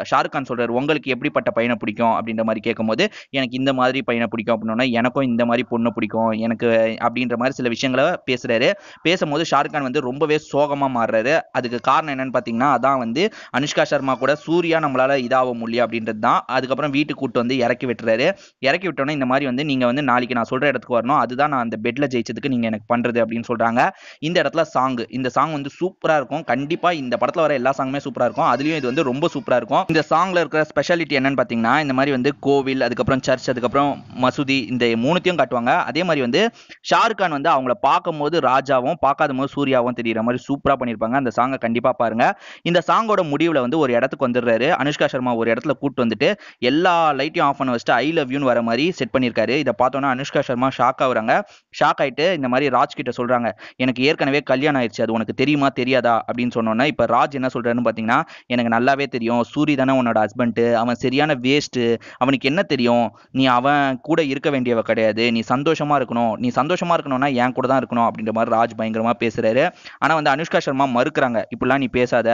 ஷாருக் கான் சொல்றாரு உங்களுக்கு எப்படிப்பட்ட பையனை பிடிக்கும் அப்படின்ற மாதிரி கேட்கும்போது எனக்கு இந்த மாதிரி பையனை பிடிக்கும் அப்படின்னா எனக்கும் இந்த மாதிரி பொண்ணு பிடிக்கும் எனக்கு அப்படின்ற மாதிரி சில விஷயங்களை பேசுறாரு பேசும்போது ஷாருக்கான் வந்து ரொம்பவே சோகமா மாறுறாரு அதுக்கு காரணம் என்னன்னு பாத்தீங்கன்னா அதான் வந்து அனுஷ்கா சர்மா கூட சூர்யா நம்மளால இதாக முடியும் அப்படின்றது தான் அதுக்கப்புறம் வீட்டுக்கு கூட்டு வந்து இறக்கி விட்டுறாரு இறக்கி விட்டோன்னே இந்த மாதிரி வந்து நீங்க வந்து நாளைக்கு நான் சொல்ற இடத்துக்கு வரணும் அதுதான் நான் அந்த பெட்ல ஜெயிச்சதுக்கு நீங்க எனக்கு பண்றது அப்படின்னு சொல்றாங்க இந்த இடத்துல சாங் இந்த சாங் வந்து சூப்பரா இருக்கும் கண்டிப்பா இந்த படத்துல வர எல்லா சாங்குமே சூப்பரா இருக்கும் அதுலயும் இது வந்து ரொம்ப சூப்பரா இருக்கும் இந்த சாங்ல இருக்கிற ஸ்பெஷாலிட்டி என்னன்னு பார்த்தீங்கன்னா இந்த மாதிரி வந்து கோவில் அதுக்கப்புறம் சர்ச் அதுக்கப்புறம் மசூதி இந்த மூணுத்தையும் காட்டுவாங்க அதே மாதிரி வந்து ஷாருக்கான் வந்து அவங்கள பார்க்கும்போது ராஜாவும் பார்க்காத போது சூர்யாவும் தெரியற மாதிரி சூப்பராக பண்ணியிருப்பாங்க அந்த சாங்கை கண்டிப்பாக பாருங்க இந்த சாங்கோட முடிவில் வந்து ஒரு இடத்துக்கு வந்துடுறாரு அனுஷ்கா சர்மா ஒரு இடத்துல கூப்பிட்டு வந்துட்டு எல்லா லைட்டையும் ஆஃப் பண்ண வச்சுட்டு ஐ லவ் யூன்னு வர மாதிரி செட் பண்ணியிருக்காரு இதை பார்த்தோன்னா அனுஷ்கா சர்மா ஷாக் ஆகுறாங்க ஷாக் ஆகிட்டு இந்த மாதிரி ராஜ் கிட்ட சொல்கிறாங்க எனக்கு ஏற்கனவே கல்யாணம் ஆயிடுச்சு அது உனக்கு தெரியுமா தெரியாதா அப்படின்னு சொன்னோன்னா இப்போ ராஜ் என்ன சொல்கிறாருன்னு பார்த்தீங்கன்னா எனக்கு நல்லாவே தெரியும் சூரி தானே உன்னோட ஹஸ்பண்டு அவன் சரியான வேஸ்ட்டு அவனுக்கு என்ன தெரியும் நீ அவன் கூட இருக்க வேண்டியவ கிடையாது நீ சந்தோஷமா இருக்கணும் நீ சந்தோஷமா இருக்கணும்னா என் கூட தான் இருக்கணும் அப்படின்ற மாதிரி ராஜ் பயங்கரமா பேசுறாரு ஆனா வந்து அனுஷ்கா சர்மா மறுக்கிறாங்க இப்படிலாம் நீ பேசாத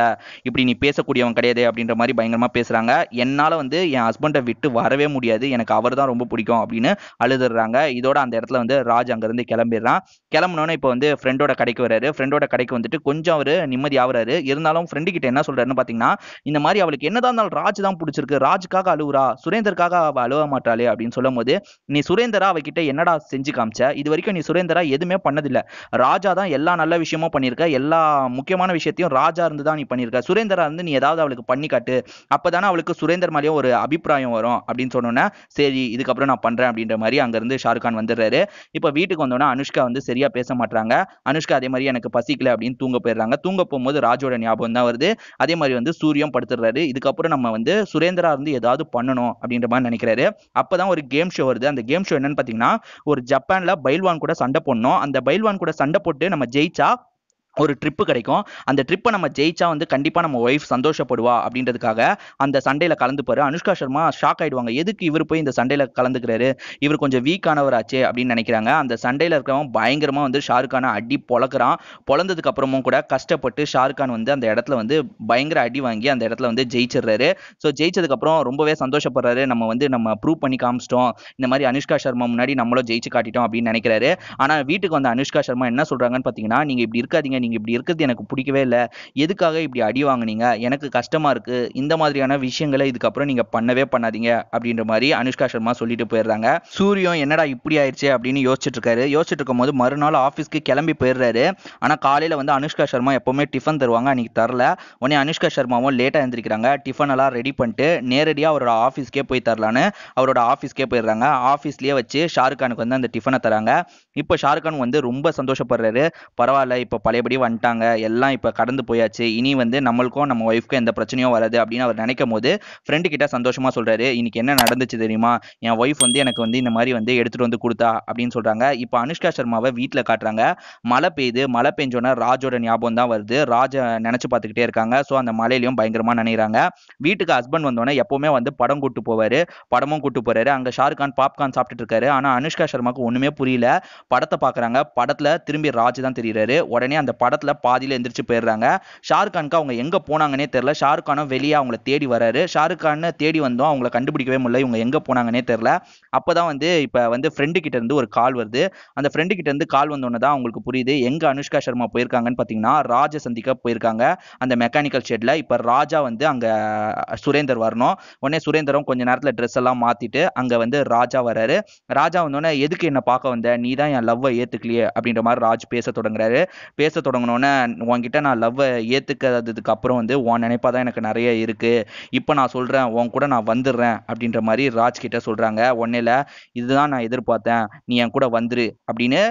இப்படி நீ பேசக்கூடியவன் கிடையாது அப்படின்ற மாதிரி பயங்கரமா பேசுறாங்க என்னால வந்து என் ஹஸ்பண்டை விட்டு வரவே முடியாது எனக்கு அவர் தான் ரொம்ப பிடிக்கும் அப்படின்னு அழுதுறாங்க இதோட அந்த இடத்துல வந்து ராஜ் அங்கிருந்து கிளம்பிடுறான் கிளம்புனோன்னு இப்போ வந்து ஃப்ரெண்டோட கடைக்கு வராரு ஃப்ரெண்டோட கடைக்கு வந்துட்டு கொஞ்சம் அவர் நிம்மதி ஆகுறாரு இருந்தாலும் ஃப்ரெண்டு கிட்ட என்ன சொல்றாருன்னு பாத்தீங்கன்னா இந்த மாதிரி அவளுக்கு என்னதான் இருந்தாலும் ராஜ் தான் தான் பிடிச்சிருக்கு ராஜுக்காக அழுவுறா சுரேந்தருக்காக அவள் அழுவ மாட்டாளே அப்படின்னு சொல்லும் போது நீ சுரேந்தரா அவகிட்ட என்னடா செஞ்சு காமிச்ச இது வரைக்கும் நீ சுரேந்தரா எதுவுமே பண்ணதில்லை ராஜா தான் எல்லா நல்ல விஷயமும் பண்ணியிருக்க எல்லா முக்கியமான விஷயத்தையும் ராஜா இருந்து தான் நீ பண்ணியிருக்க சுரேந்தரா இருந்து நீ ஏதாவது அவளுக்கு பண்ணி காட்டு அப்பதானே அவளுக்கு சுரேந்தர் மேலேயும் ஒரு அபிப்பிராயம் வரும் அப்படின்னு சொன்னோன்னே சரி இதுக்கப்புறம் நான் பண்றேன் அப்படின்ற மாதிரி அங்கிருந்து ஷாருக் கான் வந்துடுறாரு இப்போ வீட்டுக்கு வந்தோன்னா அனுஷ்கா வந்து சரியா பேச மாட்டாங்க அனுஷ்கா அதே மாதிரி எனக்கு பசிக்கல அப்படின்னு தூங்க போயிடுறாங்க தூங்க போகும்போது ராஜோட ஞாபகம் தான் வருது அதே மாதிரி வந்து சூரியம் படுத்துடுறாரு இதுக்கப்புறம் நம்ம வந்து வந்து சுரேந்திரா இருந்து ஏதாவது பண்ணணும் அப்படின்ற மாதிரி நினைக்கிறாரு அப்பதான் ஒரு கேம் ஷோ வருது அந்த கேம் ஷோ என்னன்னு பாத்தீங்கன்னா ஒரு ஜப்பான்ல பைல்வான் கூட சண்டை போடணும் அந்த பைல்வான் கூட சண்டை போட்டு நம்ம ஜெயிச்சா ஒரு ட்ரிப்பு கிடைக்கும் அந்த ட்ரிப்பை நம்ம ஜெயிச்சா வந்து கண்டிப்பாக நம்ம ஒய்ஃப் சந்தோஷப்படுவா அப்படின்றதுக்காக அந்த சண்டையில் கலந்துப்பாரு அனுஷ்கா சர்மா ஷாக் ஆகிடுவாங்க எதுக்கு இவர் போய் இந்த சண்டையில் கலந்துக்கிறாரு இவர் கொஞ்சம் வீக்கானவர் ஆச்சு அப்படின்னு நினைக்கிறாங்க அந்த சண்டையில் இருக்கிறவன் பயங்கரமாக வந்து ஷாருக்கான அடி பொழக்கிறான் பொழந்ததுக்கு அப்புறமும் கூட கஷ்டப்பட்டு ஷாருக்கான் வந்து அந்த இடத்துல வந்து பயங்கர அடி வாங்கி அந்த இடத்துல வந்து ஜெயிச்சிடுறாரு ஸோ ஜெயிச்சதுக்கப்புறம் ரொம்பவே சந்தோஷப்படுறாரு நம்ம வந்து நம்ம ப்ரூவ் பண்ணி காமிச்சிட்டோம் இந்த மாதிரி அனுஷ்கா சர்மா முன்னாடி நம்மளும் ஜெயிச்சு காட்டிட்டோம் அப்படின்னு நினைக்கிறாரு ஆனால் வீட்டுக்கு வந்த அனுஷ்கா சர்மா என்ன சொல்கிறாங்கன்னு பார்த்தீங்கன்னா நீங்கள் இப்படி இருக்காதீங்க நீங்க இப்படி இருக்கிறது எனக்கு பிடிக்கவே இல்லை எதுக்காக இப்படி அடி வாங்கினீங்க எனக்கு கஷ்டமா இருக்கு இந்த மாதிரியான விஷயங்களை இதுக்கப்புறம் நீங்கள் பண்ணவே பண்ணாதீங்க அப்படின்ற மாதிரி அனுஷ்கா சர்மா சொல்லிட்டு போயிடுறாங்க சூரியன் என்னடா இப்படி ஆயிடுச்சு அப்படின்னு யோசிச்சுட்டு இருக்காரு யோசிச்சுட்டு இருக்கும் போது மறுநாள் ஆஃபீஸ்க்கு கிளம்பி போயிடுறாரு ஆனால் காலையில் வந்து அனுஷ்கா சர்மா எப்போவுமே டிஃபன் தருவாங்க அன்னைக்கு தரல உடனே அனுஷ்கா சர்மாவும் லேட்டாக எழுந்திருக்கிறாங்க டிஃபன் எல்லாம் ரெடி பண்ணிட்டு நேரடியாக அவரோட ஆஃபீஸ்க்கே போய் தரலான்னு அவரோட ஆஃபீஸ்க்கே போயிடுறாங்க ஆஃபீஸ்லேயே வச்சு ஷாருக் வந்து அந்த டிஃபனை தராங்க இப்போ ஷாருக் வந்து ரொம்ப சந்தோஷப்படுறாரு பரவாயில்ல இப்போ பழைய இப்படி வந்துட்டாங்க எல்லாம் இப்போ கடந்து போயாச்சு இனி வந்து நம்மளுக்கும் நம்ம ஒய்ஃப்க்கும் எந்த பிரச்சனையும் வராது அப்படின்னு அவர் நினைக்கும் போது ஃப்ரெண்டு கிட்ட சந்தோஷமா சொல்றாரு இன்னைக்கு என்ன நடந்துச்சு தெரியுமா என் ஒய்ஃப் வந்து எனக்கு வந்து இந்த மாதிரி வந்து எடுத்துட்டு வந்து கொடுத்தா அப்படின்னு சொல்றாங்க இப்போ அனுஷ்கா சர்மாவை வீட்டில் காட்டுறாங்க மழை பெய்யுது மழை பெஞ்சோன்னா ராஜோட ஞாபகம் தான் வருது ராஜ நினைச்சு பார்த்துக்கிட்டே இருக்காங்க ஸோ அந்த மலையிலையும் பயங்கரமா நினைக்கிறாங்க வீட்டுக்கு ஹஸ்பண்ட் வந்தோடனே எப்பவுமே வந்து படம் கூட்டு போவாரு படமும் கூட்டு போறாரு அங்க ஷாருக்கான் பாப்கார்ன் சாப்பிட்டு இருக்காரு ஆனா அனுஷ்கா சர்மாக்கு ஒண்ணுமே புரியல படத்தை பாக்குறாங்க படத்துல திரும்பி ராஜ் தான் தெரியுறாரு உடனே அந்த படத்துல பாதியில எந்திரிச்சு போயிடுறாங்க ஷாருக் அவங்க எங்க போனாங்கன்னே தெரியல ஷாருக் கானும் வெளியே அவங்களை தேடி வராரு ஷாருக் கான் தேடி வந்தோம் அவங்களை கண்டுபிடிக்கவே முடியல இவங்க எங்க போனாங்கன்னே தெரியல அப்பதான் வந்து இப்ப வந்து ஃப்ரெண்டு கிட்ட இருந்து ஒரு கால் வருது அந்த ஃப்ரெண்டு கிட்ட இருந்து கால் வந்தோன்னு தான் அவங்களுக்கு புரியுது எங்க அனுஷ்கா சர்மா போயிருக்காங்கன்னு பாத்தீங்கன்னா ராஜ சந்திக்க போயிருக்காங்க அந்த மெக்கானிக்கல் ஷெட்ல இப்ப ராஜா வந்து அங்க சுரேந்தர் வரணும் உடனே சுரேந்தரும் கொஞ்ச நேரத்துல ட்ரெஸ் எல்லாம் மாத்திட்டு அங்க வந்து ராஜா வராரு ராஜா வந்தோடனே எதுக்கு என்ன பார்க்க வந்த நீ தான் என் லவ்வை ஏத்துக்கலையே அப்படின்ற மாதிரி ராஜ் பேச தொடங்குறாரு பேச தொடங்கினோன்னே உன்கிட்ட நான் லவ்வை ஏற்றுக்கிறதுக்கு அப்புறம் வந்து உன் நினைப்பாக தான் எனக்கு நிறைய இருக்குது இப்போ நான் சொல்கிறேன் உன் கூட நான் வந்துடுறேன் அப்படின்ற மாதிரி ராஜ் சொல்கிறாங்க உன்னையில் இதுதான் நான் எதிர்பார்த்தேன் நீ என் கூட வந்துரு அப்படின்னு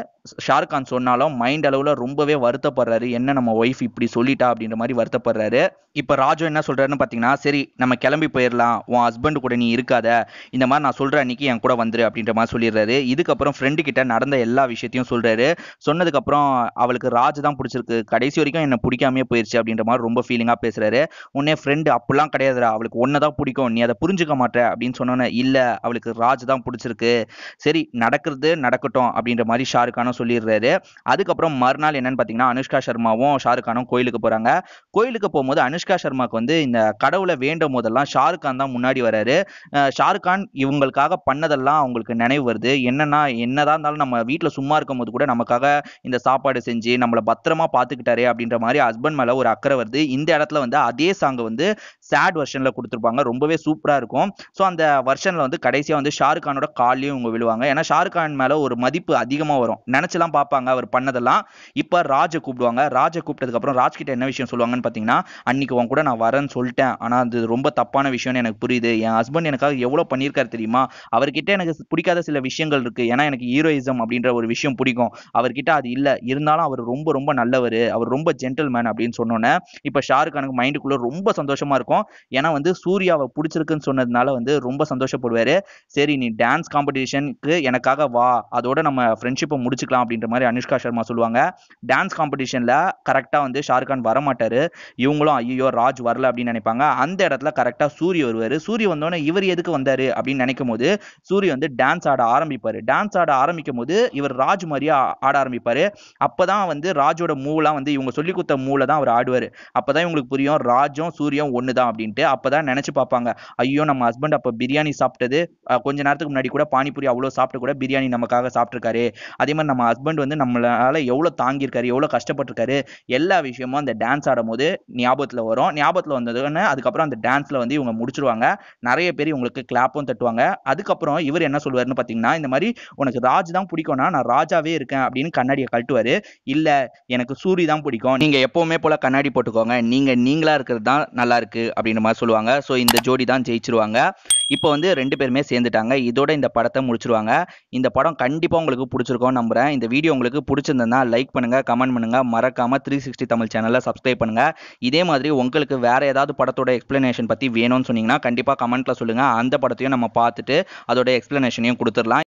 ஷாருக் கான் சொன்னாலும் மைண்ட் அளவில் ரொம்பவே வருத்தப்படுறாரு என்ன நம்ம ஒய்ஃப் இப்படி சொல்லிட்டா அப்படின்ற மாதிரி வருத்தப்படுறாரு இப்போ ராஜு என்ன சொல்கிறாருன்னு பார்த்தீங்கன்னா சரி நம்ம கிளம்பி போயிடலாம் உன் ஹஸ்பண்ட் கூட நீ இருக்காத இந்த மாதிரி நான் சொல்கிற அன்னைக்கு என் கூட வந்துரு அப்படின்ற மாதிரி சொல்லிடுறாரு இதுக்கப்புறம் ஃப்ரெண்டு கிட்ட நடந்த எல்லா விஷயத்தையும் சொல்கிறாரு சொன்னதுக்கப்புறம் அவளுக்கு ராஜ் தான் பிடிச்சிருக்கு கடைசி வரைக்கும் என்னை பிடிக்காமே போயிடுச்சு அப்படின்ற மாதிரி ரொம்ப ஃபீலிங்காக பேசுகிறாரு உன்னே ஃப்ரெண்டு அப்படிலாம் கிடையாதுடா அவளுக்கு ஒன்னதான் தான் பிடிக்கும் நீ அதை புரிஞ்சுக்க மாட்டேன் அப்படின்னு சொன்னோன்னே இல்லை அவளுக்கு ராஜ் தான் பிடிச்சிருக்கு சரி நடக்கிறது நடக்கட்டும் அப்படின்ற மாதிரி ஷாருக்கான சொல்லிடுறாரு அதுக்கப்புறம் மறுநாள் என்னன்னு பார்த்தீங்கன்னா அனுஷ்கா சர்மாவும் ஷாருக்கானும் கோயிலுக்கு போகிறாங்க கோயிலுக்கு போகும்போது அனுஷ்கா ஷர்மாவுக்கு வந்து இந்த கடவுளை வேண்டும் போதெல்லாம் ஷாருக்கான் தான் முன்னாடி வராரு ஷாருக்கான் இவங்களுக்காக பண்ணதெல்லாம் அவங்களுக்கு நினைவு வருது என்னன்னா என்னதான் இருந்தாலும் நம்ம வீட்டில் சும்மா இருக்கும் போது கூட நமக்காக இந்த சாப்பாடு செஞ்சு நம்மளை பத்திரமா பார்த்துக்கிட்டாரு அப்படின்ற மாதிரி ஹஸ்பண்ட் மேலே ஒரு அக்கறை வருது இந்த இடத்துல வந்து அதே சாங்கை வந்து சேட் வெர்ஷனில் கொடுத்துருப்பாங்க ரொம்பவே சூப்பராக இருக்கும் ஸோ அந்த வெர்ஷனில் வந்து கடைசியாக வந்து ஷாருக்கானோட காலையும் இவங்க விழுவாங்க ஏன்னா ஷாருக்கான் மேலே ஒரு மதிப்பு அதிகமாக வரும் நினைச்செல்லாம் பார்ப்பாங்க அவர் பண்ணதெல்லாம் இப்போ ராஜ கூப்பிடுவாங்க ராஜ கூப்பிட்டதுக்கப்புறம் ராஜ்கிட்ட என்ன விஷயம் சொல்லுவாங்கன்னு பார்த்தீங்கன்னா அன்னைக்கு கூட நான் வரேன்னு சொல்லிட்டேன் ஆனால் அது ரொம்ப தப்பான விஷயம்னு எனக்கு புரியுது என் ஹஸ்பண்ட் எனக்காக எவ்வளோ பண்ணியிருக்காரு தெரியுமா அவர்கிட்ட எனக்கு பிடிக்காத சில விஷயங்கள் இருக்கு ஏன்னா எனக்கு ஹீரோயிசம் அப்படின்ற ஒரு விஷயம் பிடிக்கும் அவர்கிட்ட அது இல்லை இருந்தாலும் அவர் ரொம்ப ரொம்ப நல்லவர் அவர் ரொம்ப ஜென்டில் மேன் அப்படின்னு சொன்னோன்னே இப்போ ஷாருக்கானுக்கு மைண்டுக்குள்ளே ரொம்ப சந்தோஷமா இருக்கும் ஏன்னா வந்து சூர்யாவை பிடிச்சிருக்குன்னு சொன்னதுனால வந்து ரொம்ப சந்தோஷப்படுவாரு சரி நீ டான்ஸ் காம்படிஷனுக்கு எனக்காக வா அதோட நம்ம ஃப்ரெண்ட்ஷிப்பை முடிச்சு வச்சுக்கலாம் அப்படின்ற மாதிரி அனுஷ்கா சர்மா சொல்லுவாங்க டான்ஸ் காம்படிஷனில் கரெக்டாக வந்து ஷாருக்கான் வரமாட்டார் இவங்களும் ஐயோ ராஜ் வரல அப்படின்னு நினைப்பாங்க அந்த இடத்துல கரெக்டாக சூரிய வருவார் சூரிய வந்தோடனே இவர் எதுக்கு வந்தார் அப்படின்னு நினைக்கும் போது சூரிய வந்து டான்ஸ் ஆட ஆரம்பிப்பார் டான்ஸ் ஆட ஆரம்பிக்கும் போது இவர் ராஜ் மாதிரியே ஆட ஆரம்பிப்பார் அப்போ தான் வந்து ராஜோட மூவெலாம் வந்து இவங்க சொல்லி கொடுத்த மூவில் தான் அவர் ஆடுவார் அப்போ தான் இவங்களுக்கு புரியும் ராஜும் சூரியம் ஒன்று தான் அப்படின்ட்டு அப்போ தான் நினச்சி பார்ப்பாங்க ஐயோ நம்ம ஹஸ்பண்ட் அப்போ பிரியாணி சாப்பிட்டது கொஞ்ச நேரத்துக்கு முன்னாடி கூட பானிபூரி அவ்வளோ சாப்பிட்டு கூட பிரியாணி நமக்காக சாப்பிட்டுருக்காரு அதே மாதிரி நம்ம நம்ம ஹஸ்பண்ட் வந்து நம்மளால எவ்வளோ தாங்கியிருக்காரு எவ்வளோ கஷ்டப்பட்டிருக்காரு எல்லா விஷயமும் அந்த டான்ஸ் ஆடும்போது ஞாபகத்தில் வரும் ஞாபகத்தில் வந்ததுன்னு அதுக்கப்புறம் அந்த டான்ஸில் வந்து இவங்க முடிச்சிருவாங்க நிறைய பேர் இவங்களுக்கு கிளாப்பும் தட்டுவாங்க அதுக்கப்புறம் இவர் என்ன சொல்லுவாருன்னு பார்த்தீங்கன்னா இந்த மாதிரி உனக்கு ராஜ் தான் பிடிக்கும்னா நான் ராஜாவே இருக்கேன் அப்படின்னு கண்ணாடியை கழட்டுவார் இல்லை எனக்கு சூரி தான் பிடிக்கும் நீங்கள் எப்போவுமே போல் கண்ணாடி போட்டுக்கோங்க நீங்கள் நீங்களாக இருக்கிறது தான் நல்லாயிருக்கு அப்படின்னு அப்படின்ற மாதிரி சொல்லுவாங்க ஸோ இந்த ஜோடி தான் ஜெயிச்சிருவாங்க இப்போ வந்து ரெண்டு பேருமே சேர்ந்துட்டாங்க இதோட இந்த படத்தை முடிச்சிருவாங்க இந்த படம் கண்டிப்பாக உங்களுக்கு பிடிச்சிருக்கோம் நம்புறேன் இந்த வீடியோ உங்களுக்கு பிடிச்சிருந்ததுன்னா லைக் பண்ணுங்க கமெண்ட் பண்ணுங்க மறக்காம த்ரீ சிக்ஸ்டி தமிழ் சேனலில் சப்ஸ்கிரைப் பண்ணுங்க இதே மாதிரி உங்களுக்கு வேற ஏதாவது படத்தோட எக்ஸ்பிளனேஷன் பற்றி வேணும்னு சொன்னீங்கன்னா கண்டிப்பாக கமெண்ட்ல சொல்லுங்க அந்த படத்தையும் நம்ம பார்த்துட்டு அதோட எக்ஸ்பிளனேஷனையும் கொடுத்துடலாம்